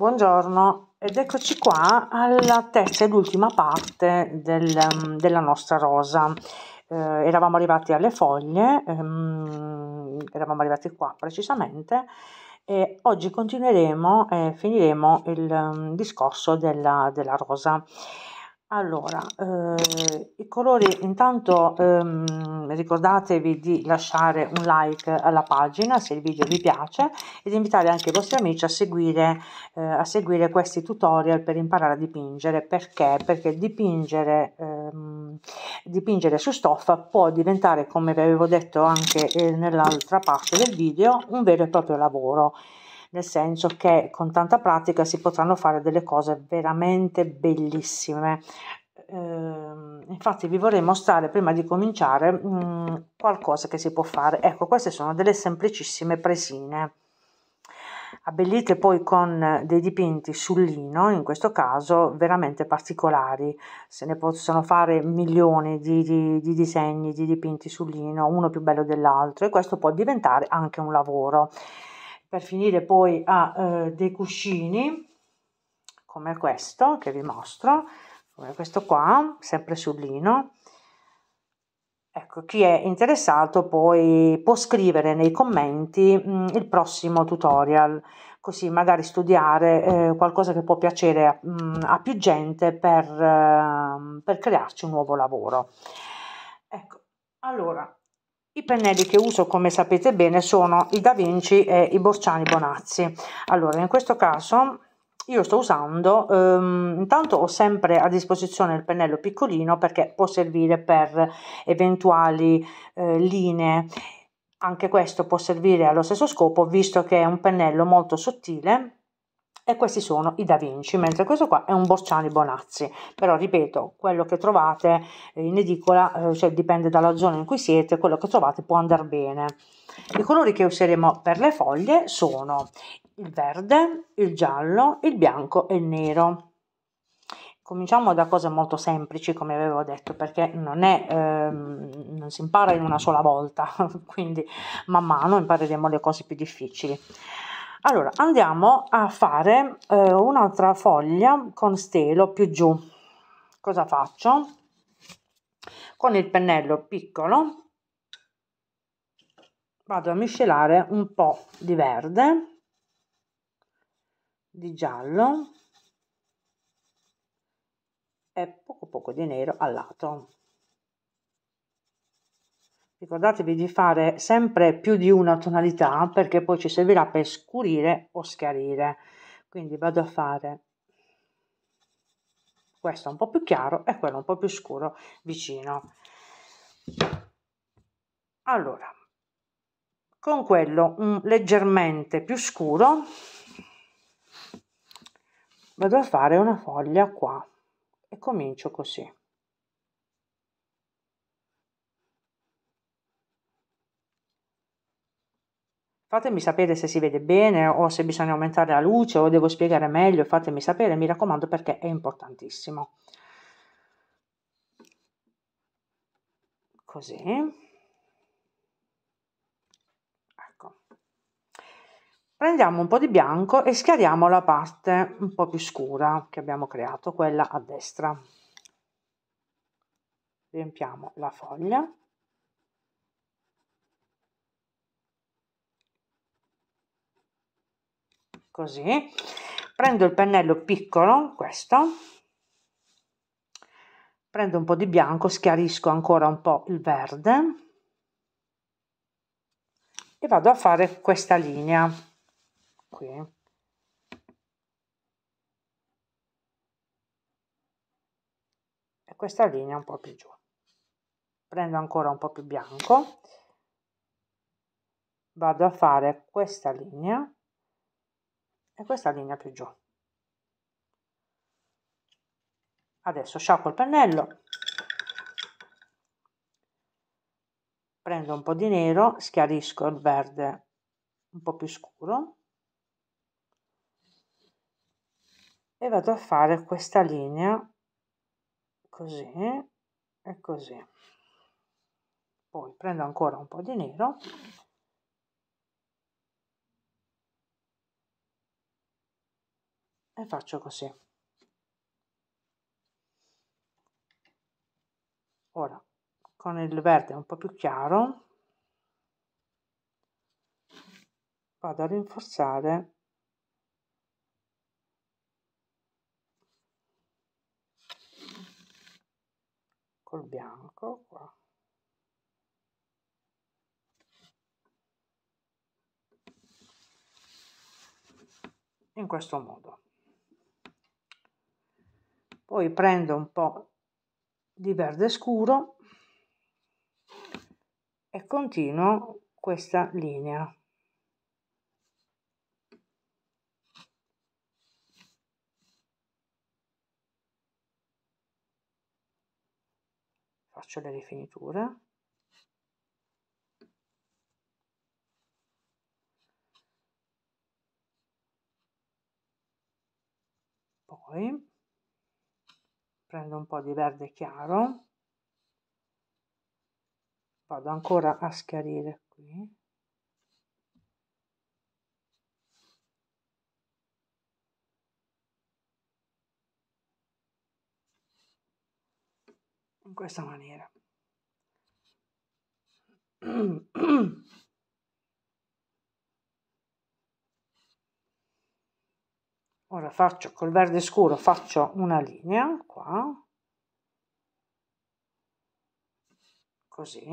Buongiorno ed eccoci qua alla terza ed ultima parte del, della nostra rosa. Eh, eravamo arrivati alle foglie, ehm, eravamo arrivati qua precisamente e oggi continueremo e finiremo il um, discorso della, della rosa. Allora, eh, i colori, intanto ehm, ricordatevi di lasciare un like alla pagina se il video vi piace e di invitare anche i vostri amici a seguire, eh, a seguire questi tutorial per imparare a dipingere. Perché? Perché dipingere, ehm, dipingere su stoffa può diventare, come vi avevo detto anche eh, nell'altra parte del video, un vero e proprio lavoro nel senso che con tanta pratica si potranno fare delle cose veramente bellissime. Eh, infatti vi vorrei mostrare prima di cominciare mh, mm, qualcosa che si può fare. Ecco, queste sono delle semplicissime presine abbellite poi con dei dipinti sul lino, in questo caso veramente particolari, se ne possono fare milioni di, di, di disegni, di dipinti sul lino, uno più bello dell'altro e questo può diventare anche un lavoro per finire poi a eh, dei cuscini come questo che vi mostro come questo qua sempre sul lino ecco chi è interessato poi può scrivere nei commenti mh, mm, il prossimo tutorial così magari studiare eh, qualcosa che può piacere a, mh, mm, a più gente per, eh, per crearci un nuovo lavoro ecco allora i pennelli che uso, come sapete bene, sono i Da Vinci e i Borciani Bonazzi. Allora, in questo caso io sto usando, um, intanto ho sempre a disposizione il pennello piccolino perché può servire per eventuali eh, linee. Anche questo può servire allo stesso scopo, visto che è un pennello molto sottile e questi sono i Da Vinci, mentre questo qua è un Borciani Bonazzi, però ripeto, quello che trovate eh, in edicola, eh, cioè dipende dalla zona in cui siete, quello che trovate può andare bene. I colori che useremo per le foglie sono il verde, il giallo, il bianco e il nero. Cominciamo da cose molto semplici, come avevo detto, perché non, è, ehm, non si impara in una sola volta, quindi man mano impareremo le cose più difficili allora andiamo a fare eh, un'altra foglia con stelo più giù cosa faccio con il pennello piccolo vado a miscelare un po di verde di giallo e poco poco di nero al lato Ricordatevi di fare sempre più di una tonalità perché poi ci servirà per scurire o schiarire. Quindi vado a fare questo un po' più chiaro e quello un po' più scuro vicino. Allora, con quello un leggermente più scuro vado a fare una foglia qua e comincio così. Fatemi sapere se si vede bene o se bisogna aumentare la luce o devo spiegare meglio, fatemi sapere, mi raccomando perché è importantissimo. Così. Ecco. Prendiamo un po' di bianco e schiariamo la parte un po' più scura che abbiamo creato, quella a destra. Riempiamo la foglia. così prendo il pennello piccolo questo prendo un po di bianco schiarisco ancora un po il verde e vado a fare questa linea qui e questa linea un po' più giù. Prendo ancora un po' più bianco, vado a fare questa linea e questa linea più giù adesso sciacquo il pennello prendo un po' di nero schiarisco il verde un po' più scuro e vado a fare questa linea così e così poi prendo ancora un po' di nero e faccio così ora con il verde un po' più chiaro vado a rinforzare col bianco qua in questo modo poi prendo un po' di verde scuro e continuo questa linea. Faccio le rifiniture. Poi prendo un po' di verde chiaro, vado ancora a schiarire qui. In questa maniera. ora faccio col verde scuro faccio una linea qua così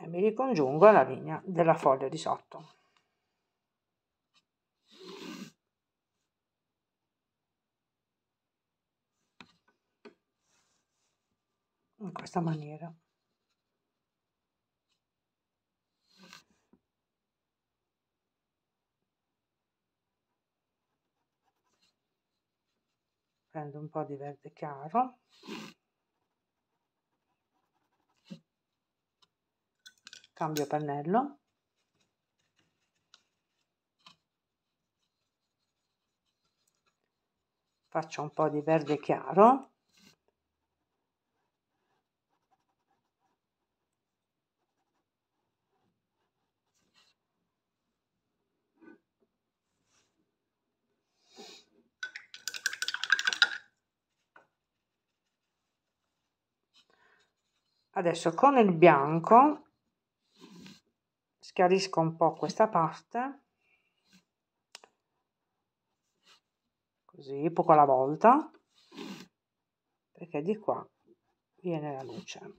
e mi ricongiungo alla linea della foglia di sotto in questa maniera prendo un po' di verde chiaro cambio pannello faccio un po' di verde chiaro adesso con il bianco schiarisco un po' questa parte così poco alla volta perché di qua viene la luce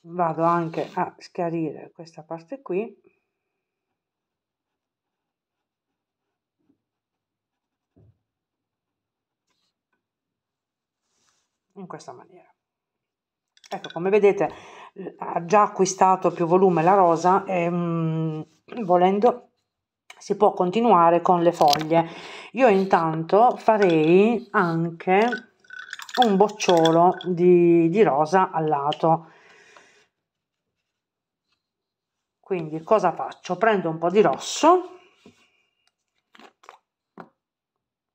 vado anche a schiarire questa parte qui in questa maniera. Ecco, come vedete ha già acquistato più volume la rosa e mh, mm, volendo si può continuare con le foglie. Io intanto farei anche un bocciolo di, di rosa al lato. Quindi cosa faccio? Prendo un po' di rosso,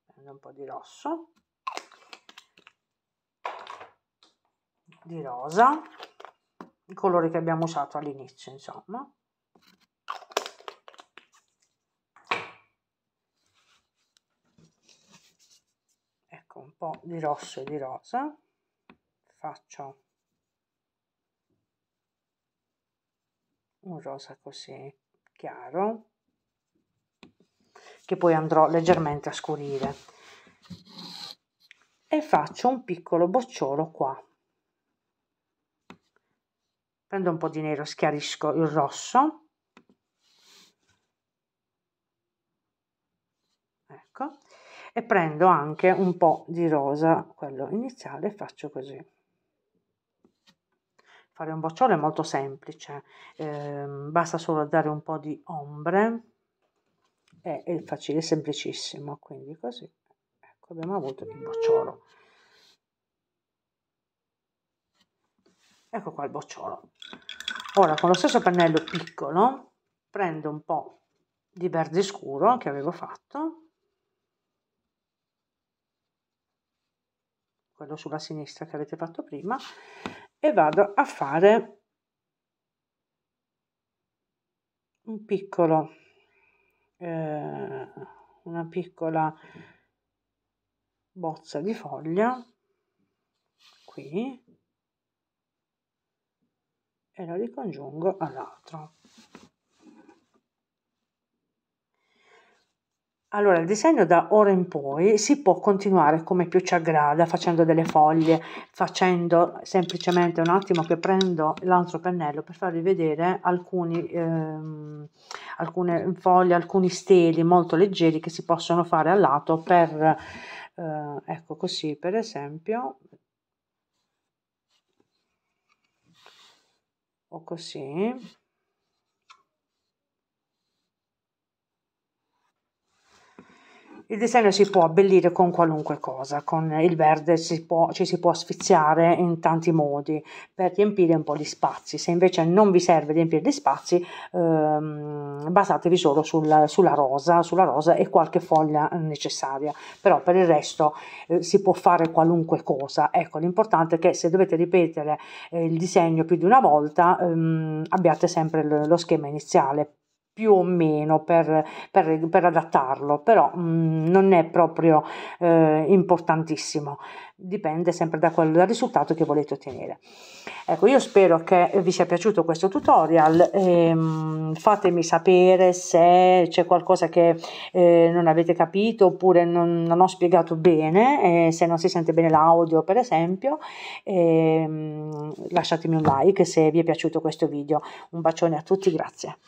prendo un po' di rosso, di rosa il colore che abbiamo usato all'inizio insomma ecco un po' di rosso e di rosa faccio un rosa così chiaro che poi andrò leggermente a scurire e faccio un piccolo bocciolo qua prendo un po' di nero, schiarisco il rosso, ecco, e prendo anche un po' di rosa, quello iniziale, e faccio così. Fare un bocciolo è molto semplice, eh, basta solo dare un po' di ombre, è, è facile, è semplicissimo, quindi così, ecco abbiamo avuto il bocciolo. ecco qua il bocciolo ora con lo stesso pennello piccolo prendo un po' di verde scuro che avevo fatto quello sulla sinistra che avete fatto prima e vado a fare un piccolo eh, una piccola bozza di foglia qui e lo ricongiungo all'altro. Allora, il disegno da ora in poi si può continuare come più ci aggrada, facendo delle foglie, facendo semplicemente un attimo che prendo l'altro pennello per farvi vedere alcuni, ehm, alcune foglie, alcuni steli molto leggeri che si possono fare a lato per, eh, ecco così per esempio, o sim. Il disegno si può abbellire con qualunque cosa, con il verde si può, ci si può sfiziare in tanti modi per riempire un po' di spazi. Se invece non vi serve riempire gli spazi, ehm, basatevi solo sul, sulla, rosa, sulla rosa e qualche foglia necessaria. Però per il resto eh, si può fare qualunque cosa. Ecco, l'importante è che se dovete ripetere eh, il disegno più di una volta, ehm, abbiate sempre lo schema iniziale più o meno per, per, per adattarlo, però mh, mm, non è proprio eh, importantissimo, dipende sempre da quel, dal risultato che volete ottenere. Ecco, io spero che vi sia piaciuto questo tutorial, ehm, fatemi sapere se c'è qualcosa che eh, non avete capito oppure non, non ho spiegato bene, eh, se non si sente bene l'audio per esempio, ehm, lasciatemi un like se vi è piaciuto questo video. Un bacione a tutti, grazie.